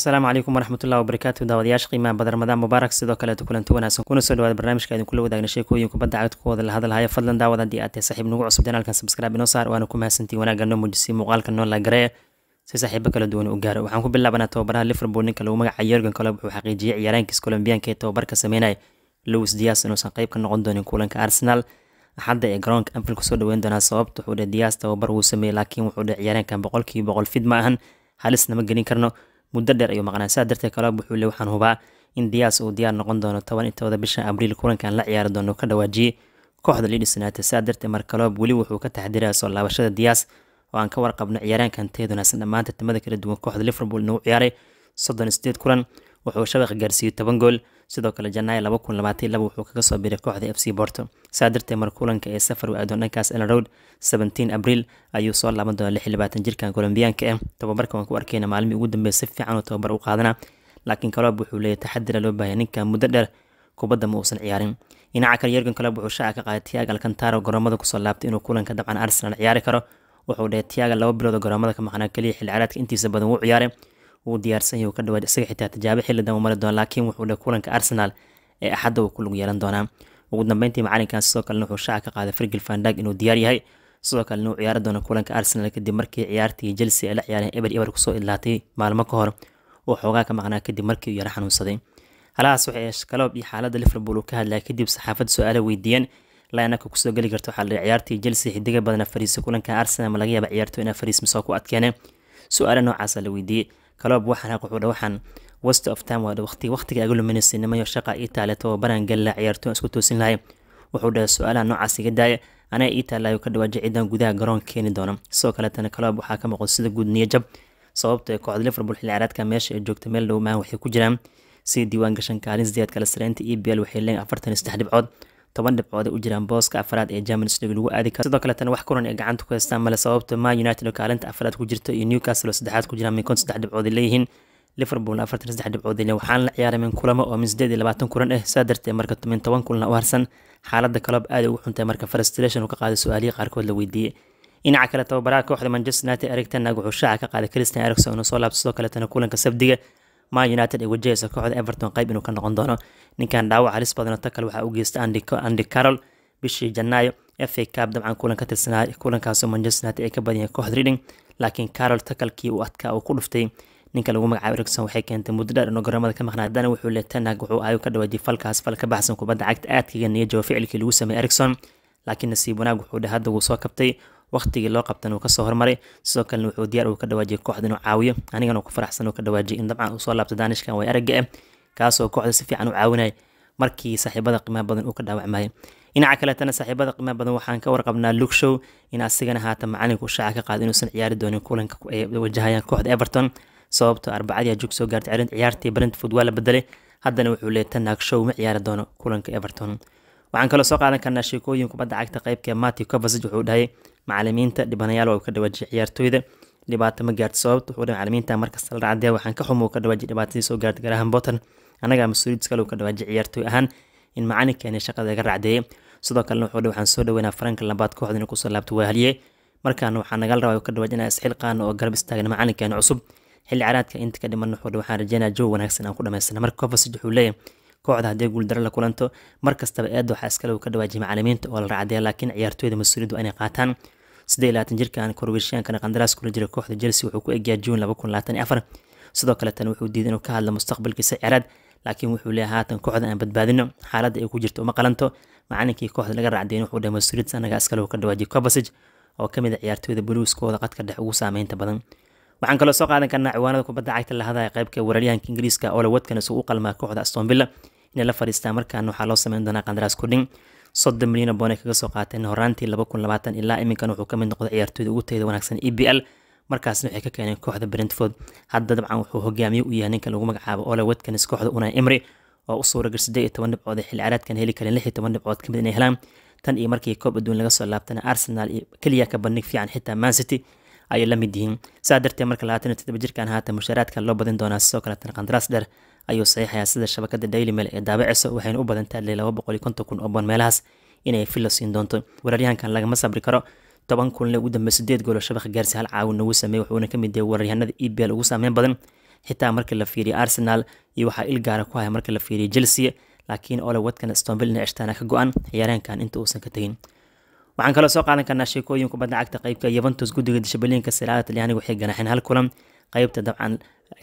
asalaamu calaykum waraxmat wabarakaatu daawadayaasha qiimaha badan ramadaan mubaarak sidoo kaleeto kulanti wanaagsan kuna soo dhawaada barnaamijka idinkula wadaagna sheekooyin kubadda cagtkooda la hadalhayo fadlan daawad haddii aad tahay saaxiib nagu cusub janaalkan sabscribe inoo saar waana ku mahadsantihi wanaagga noo muujisay muuqaalka noo lagaree si saaxiibo kala duwan u gaaro waxaan ku bilaabanaa tababaraha liverpool ninka lagu magacay yorgan kolob wuxuu xaqiijiyey ciyaaraankiis colombiyaanka ee tababarka sameynaya lowis dias inuusan qayb ka noqon doonin kulanka arsenal axadda ee garoonka anfil kusoo dhaweyn doonaa sababta wuxuu dheh dias tababar wuu sameeyey laakiin wuxuu dheh ciyaaraankan boqolkiiba boqol fid ma ahan halisnama gelin karno muddo dheer ayuu maqnaa saa darteed kalaab wuxuu le waxaan hubaa in diyaas uu diyaar noqon doono toban iyo bisha abriil kulankan la ciyaari doono ka dhawaajiyey kooxda Leeds United saa darteed mar kaloob weli wuxuu ka taxadiraa soo laabashada Diaz oo aan ka warqabno ciyaaraankan teeduna san tamada kala duwan kooxda Liverpool noo ciyaaray 38 kulan wuxuu shabaq gaarsiiyey toban gool sidoo kale Janaayo 2022 wuxuu kaga soo biray kooxda FC borto saa dartee mar kulanka ee safar waa adoonakaas ellen road abriil ayuu soo laaban doonaa jirkan colombiyaanka eh ah. tababarka waan ku arkayna maalmii ugu dambey si fiican oo tababar u qaadana laakiin kaloob wuxuu leeya taxadira loo baahaya ninkan muddo dheer kubadda ma uusan ciyaarin dhinaca kale yergan kaloob wuxuu shaaca ka qaaday tiaga alkantaro goromada kusoo laabtay inuu kulanka dabcan arsenal ciyaari karo wuxuu dhahay tiaga laba bilooda goromada ka maqnaa keliya xilcaraadka intiisa badan wuu ciyaaray wuu diyaarsan yahay ka dhawaad isaga xitaa tijaabo xillidan u mari doona laakiin wuxuu dhahay kulanka arsenal ee axadda uu ku lug yeelan doonaa ugu dambeyntii macalinkaas sidoo kalena wuxuu shaaca ka qaaday fergil vandag inuu diyaar yahay sidoo kalena uu ciyaari doono kulanka arsenal kadib markii ciyaartii chelsea ay la ciyaareen eber eber kusoo idlaatay maalmo ka hor uu xoogaa ka maqnaa kadib markii uu yara xanuunsaday halahaas waxay kaloob iyo xaaladda liverpool uu ka hadlaya kadib saxaafadda su-aalo weydiiyeen laanaka kusoo geli karta waxaa la ciyaartii chelsea xidiga badan fariisay kulanka arsenal ma laga yaaba ciyaarto inaa fariis ku adkeene su-aalo noocaasa ah la weydiiyey kaloob waxaan xaq wuxuu dhawaxan west of time waa waqti waqtiga aga luminaysa nimayo shaqa ii taale tababaran galla ciyaartoon isku toosin lahay wuxuu dhahay su-aalaha noocaas iga daaya anaa ii taalayo ka dhawaa jicidan gudaha garoon keeni doona sidoo kaletana kaloob waxaa ka muuqda sida guud niyo sababto kooxda liverpool xilciyaareedka meesha ay joogta meel dhowmaan waxay ku jiraan sida diiwaangashan kaalin sideed kala sareynta e b l waxay leeyiin afartan iyo dhibcood toban dhibcood u jiraan booska afraad ee Champions League lagu aadi karo sidoo kale wax kulan ay gacanta ku haystaan male sababta Man United oo kaalinta afraad ku jirta iyo Newcastle oo saddexaad ku jiraan min saddex dhibcood leeyihiin liverpool afartan saddex dhibcood ile la ciyaaray min kulamo oo min sideed iyo labaatan kulan ah eh. saa darteed marka min toban kulan u harsan xaaladda kaloob aada ugu xuntae marka frustration uu ka qaaday su-aalihii qaarkood la weydiiyey dhinaca kale tababaraha kooxda manchester united erik tanag wuxuu shaaca ka qaaday christian ericson inuu soo laabto sidoo kaletana kulanka sabdiga ma united ay wajahaysa kooxda everton qayb inuu ka noqon doono ninkan dhaawac halis badan oo ta waxaa u geystay andy carroll bishii janaayo fa cab dabcan kulan ka tirsanay kulankaasoo manchester united ay ka badiyeen kooxda reading laakiin carroll takalkii uu adkaa uu ku dhuftay ninka lagu magacaabo ericson waxay keentay muddo dheer inuu garoomada ka maqnaa haddana wuxuu le tanag wuxuu ahay ka dhawaajiyay falkaas fal ka baxsan kubadda cagta aadkaga niyo ficilkii lagu sameeyey ericson laakiin nasiib wanaag wuxuu dheh hadda wuu soo kabtay waqtigii loo qabtan uu kasoo hormaray sidoo kalena wuxuu diyaar uu ka dhawaajiyay kooxda inuu caawiyo anigana ku faraxsan uu ka dhawaajiyay in dabcan uu soo laabta daanishkan way aragga ah kaasoo kooxda si fiican u caawinaya markii saaxiibada qiimaha badan uu ka dhaawacmayay dhinaca kaleetana saaxiibada qiimaha badan waxaan ka warqabnaa luke in asigana haatan macalinka shaaca ka qaada inuusan ciyaari doonin kulanka ay wajahayaan kooxda everton sababtoo ah arbacadii ajug soo gaartay ciyaartii brentford waa la bedelay haddana wuxuu leeyay tanaag show ma ciyaari doono kulanka everton waxaan kaloo soo qaadan karnaa sheekooyin kubadda cagta qaybka mati covasage wuxuu dhahayay macalimiinta dhibanayaal waa ka dhawaajiyay ciyaartooyda dhibaato ma gaarto sababta wuxuu dhahay macalimiinta markasta la dhacdee waxaan ka xumo ka dhawaajiyay dhibaatadii soo gaartay garahan botter annagaa mas-uuliyiid kale uu ka dhawaajiyay ciyaartooy ahaan in macalinkeeni shaqada iga racdeeyay sidoo kalena wuxuu dhahay waxaan soo dhaweynaa faranka labaad kooxdana kusoo laabta waahaliye markaana waxaa nagala rabaa uu ka dhawaajinaa isxilqaana oo garab istaagna macalinkeeni cusub xilli caraadka inta ka dhiman wuxuu waxaan rajeynaa jow wanaagsan aan ku dhamaysana marka kofa saddex uu leeyahay kooxda haddii guuldaro la kulanto mar kastaba eed waxaa iskale ka dhawaajiyay macalimiinta oo la raacdaya laakiin ciyaartooyda mas-uuliyaddu inay qaataan siddeed labaatan jirkan korweeshiyaankana qandaraas kula jira kooxda chelsea wuxuu ku egyaa juun laba kun labaatan iyo afar sidoo kale wuxuu diiday inuu ka hadlo mustaqbalkiisa ciyaaraad laakiin wuxuu leeyahay haatan kooxda aan badbaadino xaaladda ay ku jirto uma qalanto macalinkii kooxda laga raacdeen wuxuu dhahay mas-uuliyadda annaga iskale uu ka dhawaajiyay covasage oo ka mid a ah ciyaartooyda buluuskooda qadka dhex ugu saameynta badan waxaan kaloo soo qaadan karnaa ciwaanada kubadda cagta lahadaya qaybka wararyahanka ingiriiska ole watkinsu u qalmaa kooxda aston villa inay la fadhiistaan markaana waxaa loo sameyn doonaa qandaraas kudhin soddon milyan oo kaga soo qaateen horaantii laba kun labaatan ilaa iminkan wuxuu ka mid noqday ciyaartooyda ugu tayada wanaagsan e b l markaasna waxay ka keeneen kooxda brentford hadda dabcan wuxuu hogaamiye u yahay ninka lagu magacaabo ole watkins kooxda unai emry oo u suuragal siddeed iyo toban dhibcood ee xilli caraadkan heli kareen lix iyo toban dhibcood kamid inay helaan tan iyo markii koob adduun laga soo laabtana arsenal iyo keliya ka bandhig fiican xitaa man city ayay la mid yihiin saa darteed marka labaatan iyo toddoba jirkan haatan mushaharaadkan loo badin doonaa sidoo kaleetana qandaraas dheer ayuu saxiixayaa sida shabakada daily mail ee daabaceysa waxayna u badantaa le laba boqol iyo konton kun oo boon meelahaas inay filo siin doonto weeraryahankan lagama sabri karo toban kunle ugu dambe sideed goolo shabakh gaarsi hal caawin ugu sameeyey wuxuuna ka mid yahay weeraryahanada e b l ugu saameyn badan xitaa marka la fiiriyo arsenal iyo waxaa il ku haya marka la fiiriyo chelsea laakiin ole wadkan stonville inay ashtaana ka go-an ciyaareenkan inta uusan ka tegin waxaan kaloo soo qaadan karnaa sheekooyin kubadda cagta qeybka yuventus ah, guddiga dishabaliinka siraada talyaaniga waxay ganaaxeen hal kulan qaybta dabcan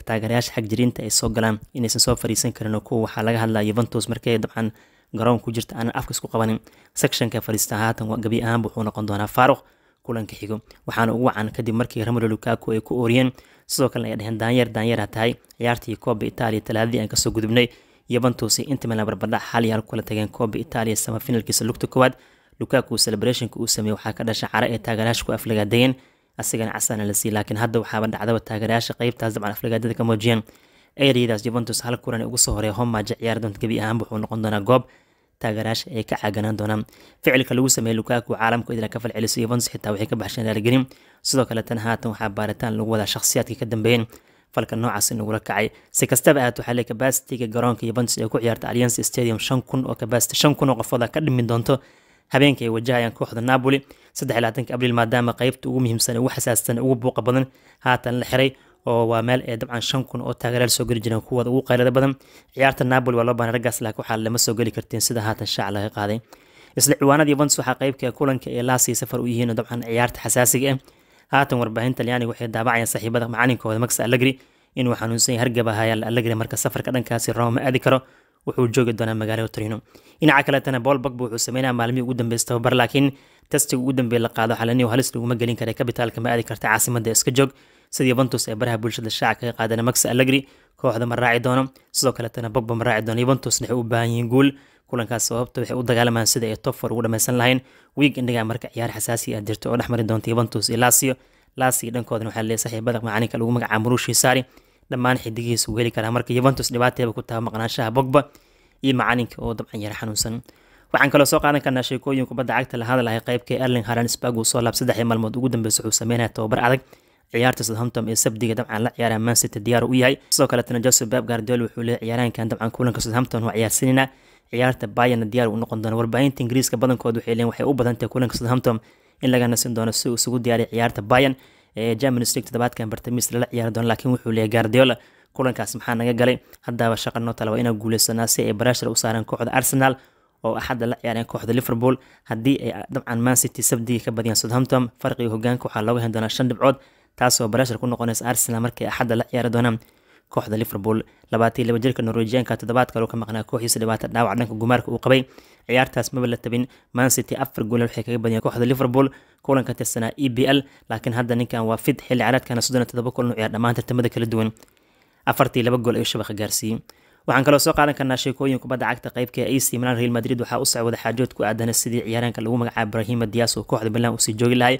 taageerayaasha xagjiriinta ay soo galaan inaysan soo fariisan karin oo kuwa waxaa laga hadlaa yuventus markay dabcan garoon ku jirta aanan afka isku qabanin sectionka fariista haatan ah, gabi ahaan wuxuu noqon doonaa faaruq kulanka xigo waxaana ugu wacan kadib markii romelo lukaku ay ku ooriyeen sidoo kalena ay dhaheen daanyeer daanyeera tahay ciyaartii kooba itaaliya talaadadii aan kasoo gudubnay yuventus iyo intimila barbadhac xal kula tageen kooba itaaliya samafinalkiisa lugta koowaad lukaku celebarationka uu sameeyey waxaa ka dhasha caro ee taageerayaasha ku aflagaadayeen asigana casana la siiyey laakiin hadda waxaaba dhacdaba taageerayaasha qeybtaas dabcan aflagaadada ka muujiyeen eryadaas juventus hal kulan ugu soo horeeya homaaja ciyaar doonta gebi ahaanba wuxuu noqon doonaa goob taageerayaasha ay ka caaganaan doonaan ficilka lagu sameeyey lukaaku caalamku idla ka falceliso yuventus xitaa waxay ka baxsheen raaligelin sidoo kale tan haatan waxaa baaritaan lagu wadaa shakhsiyaadkii ka dambeeyeen falka noocaasi nagula kacay si kastaba ahaat waxaa leey kabasitiga garoonka yuventus ee ku ciyaarta alliance stadium shan kun oo kabasiti shan kun oo qofooda ka dhimi doonto habeenka ay wajahayaan kooxda napoli saddexlaatanka abriil maadaama qaybta ugu muhiimsan ugu xasaastan ugu buuqa badan haatan la xiray oo waa meel ay dabcan shan kun oo taageeraal soo geli jireen kuwooda ugu qaylada badan ciyaarta napoli waa loo baahnay raggaas laakiin waxaa lama soo geli kartiin sida haatan shaac laga qaaday isla ciwaanada yuventus waxaa qaybka kulanka ee laasii safar u yihiin dabcan ciyaarta xasaasiga ah haatan warbaahinta talyaaniga waxay daabacayaan saaxiibada macalinkooda max allegri inuu xanuunsan yahay hargaba hayaan allegri marka safarka dhankaasi roma aadi karo wuxuu joogi doonaa magaalada torino dhinaca kaletana bool bagba wuxuu sameynaa maalmihii ugu dambeysa tababar laakiin tastiga ugu dambeey la qaado xalanihu halis laguma gelin kara kabitaalka ma aadi karta caasimadda iska joog sida yuventus ee baraha bulshada shaaca kaga qaadana max allegri kooxda ma raaci doono sidoo kaletana bogba ma raaci doono yuventus waxay u baahan yihiin guul kulankaas sababta waxay u dagaalamaan sida ay top ugu dhameysan lahayn wiig indhigaa marka ciyaar xasaasi ah jirta oo dhexmari doonta yuventus iyo lasio lasio dhankoodana waxaa leeyahay saaxiibada macalinka lagu magacaabo murushii saari dhammaan xidigihiisa uu heli karaa marka yuventus dhibaatayba ku taha maqnaanshaha bogba iyo macalinka oo dabcan yar xanuunsan waxaan kaloo soo qaadan karnaa sheekooyin kubadda cagta la hadalahay qaybka erling haransburg uu soo laab saddexii maalmood ugu dambeysa wuxuu sameynaya tobabar adag ciyaarta southampton ee sabdiga dabcan la ciyaara mancity diyaar u yahay sidoo kaletana joseph bab gardol wuxuu leeyay ciyaaraankan dabcan kulanka southampton waa ciyaarsinina ciyaarta bayana diyaar u noqon doona warbaahinta ingiriiska badankood waxay leeyiin waxay u badantahay kulanka southampton in laga nasin doono si uu isugu diyaaray ciyaarta bayan ee germans league todobaadkan bartamiis lala ciyaari doona laakiin wuxuu leeyahy gardiola kulankaas maxaa naga galay haddaaba shaqa noo tala waa inaa guuleysanaa si ay baraashar u saareen kooxda arsenal oo axadda la ciyaareen kooxda liverpool haddii ay dabcan man city sabdiga ka badiyaan southampton farqiga hogaanka waxaa looga hen doonaa shan dhibcood taasoo baraashar ku noqonaysa arsenal markay axadda la ciyaari doonaan kooxda liverpool labaatan laba jirka norwejiyaanka toddobaad kaloo ka maqnaa kooxdiisa dhibaata dhaawac dhanka gumaarka uu qabay ciyaartaas maba la tabin mancity afar gool waxay kaga badiyeen kooxda liverpool kulan ka tirsanaa e b l laakiin hadda ninkan waa fit xilli caraadkana soddon iyo toddoba kulan u ciyaar dhammaan tartamada kala duwan afartii laba gool ayuu shabaqa gaarsiiyey waxaan kaloo soo qaadan karnaa sheekooyin kubadda cagta qaybka ee ac milan real madrid waxaa u socwada xaajood ku aadana sidii ciyaaraanka lagu magacaabo brahima dias oo kooxda milan usii joogi lahay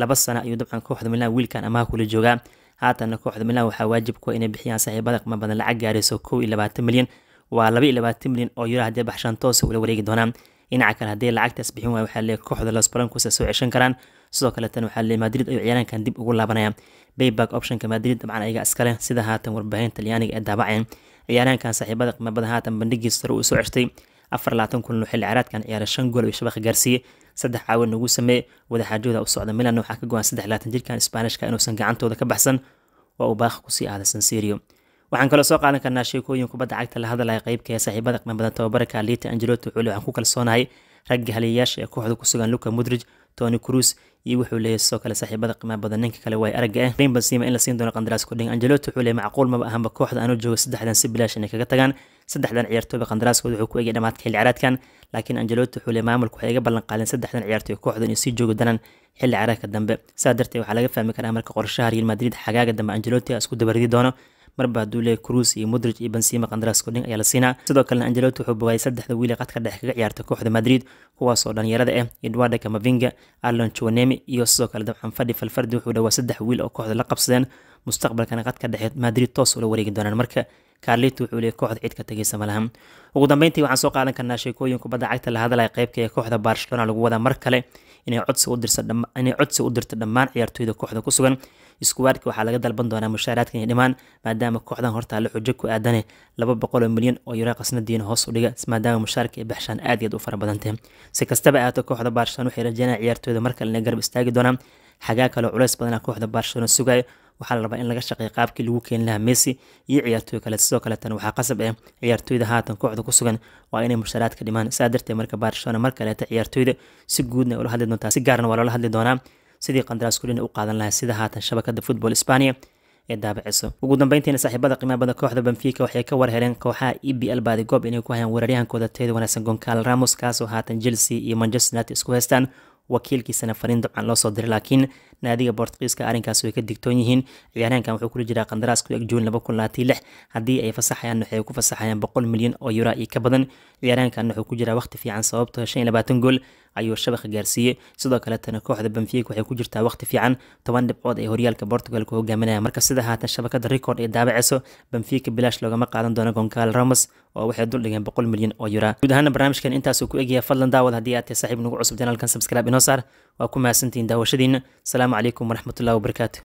laba sana ayuu dabcan kooxda milan wiilkan amaha kula joogaa haatanna kooxda milan waxaa waajib kuwa ah inay bixiyaan saaxiibada qima badan lacag gaarayso kow iyo labaatan milyan waa laba iyo labaatan milyan oo yuro haddii baxshaan toosa ula wareegi doonaan dhinaca kale haddii lacagtaas bixin waaya waxaa lee kooxda los soo ceshan karaan sidoo kaletan waxaa lee madrid ayuu ciyaaraankan dib ugu laabanaya bayback optionka madrid dabcan ayaga iskale sida haatan warbaahin talyaaniga ee daabaceen ciyaaraankan saaxiibada qima badan haatan bandhigiis sare uu soo ceshtay afarlaatan kulno xilli ciraadkan ciyaara shan gool ay shabaqa gaarsiiyey saddex caawin nagu sameeyey wadaxaajooda u socda milan waxaa ka go-an saddexlaatan jirkan isbaanishka inuusan gacantooda ka baxsan waa uu baaqa kusii aada sansirio waxaan kaloo soo qaadan karnaa sheekooyin kubadda cagta la hadlaya qeybka ee saaxiibada qiimo badan tababarka liita angeloto culi waxaan ku kalsoonahay ragga haliyayaasha ee kooxda ku sugan luka mudrij tony cruz iyo wuxuu leeyahy sidoo kale saaxiibada qiimaha badan ninka kale waa aragga ah eh. rein benzima in la siin doono qandaraas kudhin angelotti wuxuu leeyahy macquul maba ahanba kooxda aanu joogo saddexdan si bilaash inay kaga tagaan saddexdan ciyaartooyba qandaraaskood wuxuu ku egay dhamaadka xilli caraadkan laakiin angelotti wuxuu leeyahy maamulku waxay iga ballan qaadeen saddexdan ciyaartooy kooxda inay sii joogo danan xilli caraadka dambe saa darteed waxaa laga fahmi karaa marka qorshaha real madrid xagaaga dambe angelotti isku dabaridi doono marba haduu leeyahy cruis iyo mudrij iyo benzima qandaraas kordhin ayaa la siinaa sidoo kalena angeloto wuxuu bogaayay saddexda wiil ee qadka dhex kaga ciyaarta kooxda madrid kuwaasoo dhallinyarada ah edwarda kamavinga alon chuanemi iyo sidoo kale dabcan fadhi falfardi wuxuu dhawaa saddex wiil oo kooxda la qabsadeen mustaqbalkana qadka dhexe madrid toos ula wareegi doonaan marka kaarlito wuxuu leeyay kooxda cid ka tegaysa ma ugu dambeyntii waxaan soo qaadan karnaa sheekooyin kubadda cagta la hadlaya qaybka ee kooxda barcelona lagu wadaa mar kale inay codsi u dirto dhammaan ciyaartooyda kooxda ku sugan iskuwaadhka waxaa laga dalban doonaa mushaaraadka inay dhimaan maadaama kooxdan hortaa la xujo ku aadane laba boqoloo milyan oo yaro qasnadiina hoos u dhiga maadaama mushaarka ay baxshaan aad iyaad u fara badantay si kastaba ahaato kooxda barcelona waxay rajaynaya ciyaartooyda mar kale inay garab istaagi doonaan xagaa kaleo culeys badana kooxda barcelona sugaya waxaa la rabaa in laga shaqeeya qaabkii lagu keeni lahaa messi iyo ciyaartooy kale sidoo kaleetana waxaa qasab ah ciyaartooyda haatan kooxda ku sugan waa inay musharaadka dhimaan saa darteed marka barcelona mar kaleeta ciyaartooyda si guudna ula hadli doontaa si gaarna waa loola hadli doonaa sidii qandaraas kulina u qaadan lahay sida haatan shabakada football spania ee daabiciso ugu dambeyntiina saaxiibada qiimaabada kooxda benfica waxay ka war heleen kooxaha e b l baadigob inay ku hayaan weeraryaankooda teeda wanaagsan goncal ramos kaasoo haatan chelsea iyo manchester united isku haystaan wakiilkiisana fariin dabcan loo soo diray laakiin naadiga bortkiiska arrinkaas way ka digtoon yihiin ciyaaryahankan wuxuu kula jiraa qandaraas ku eg juun laba kun labaatan lix haddii ay fasaxayaan waxay ku fasaxayaan boqol milyan oo euro iyo ka badan ciyaaryahankan wuxuu ku jiraa waqti fiican sababtoo ah shan iyo labaatan gool ayuu shabakha gaarsiiyey sidoo kaletana kooxda benfiga waxay ku jirtaa waqti fiican toban dhibcood ay horyaalka portugal ku hogaaminayaan marka sida haatan shabakada record ay daabacayso benfiga bilaash loogama qaadan doono goncal ramos oo waxay duldhigeen boqol milyan oo euro guud ahaana barnaamijkan intaasuu ku egyahay fadlan daawad haddii aad tahay saaxiib nagu cusub janaalkan subscribe inoo saar waa ku mahadsantihiin daawashadiina asalaamu calaykum waraxmatullahi wabarakaatu